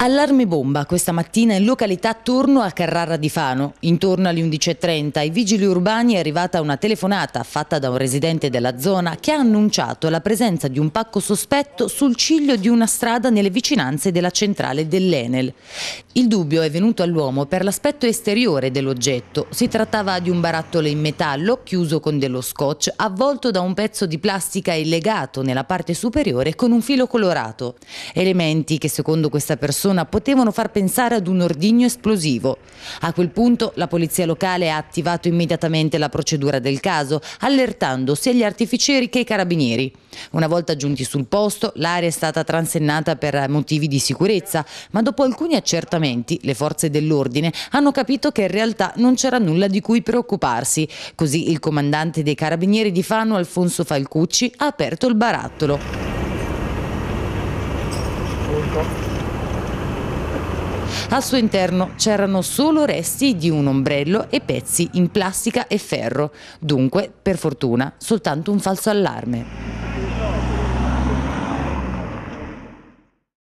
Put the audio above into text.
Allarme bomba questa mattina in località Torno a Carrara di Fano. Intorno alle 11.30 ai vigili urbani è arrivata una telefonata fatta da un residente della zona che ha annunciato la presenza di un pacco sospetto sul ciglio di una strada nelle vicinanze della centrale dell'Enel. Il dubbio è venuto all'uomo per l'aspetto esteriore dell'oggetto. Si trattava di un barattolo in metallo chiuso con dello scotch, avvolto da un pezzo di plastica e legato nella parte superiore con un filo colorato. Elementi che secondo questa persona persona potevano far pensare ad un ordigno esplosivo. A quel punto la polizia locale ha attivato immediatamente la procedura del caso, allertando sia gli artificieri che i carabinieri. Una volta giunti sul posto, l'area è stata transennata per motivi di sicurezza, ma dopo alcuni accertamenti le forze dell'ordine hanno capito che in realtà non c'era nulla di cui preoccuparsi. Così il comandante dei carabinieri di Fano, Alfonso Falcucci, ha aperto il barattolo. Punto. Al suo interno c'erano solo resti di un ombrello e pezzi in plastica e ferro, dunque, per fortuna, soltanto un falso allarme.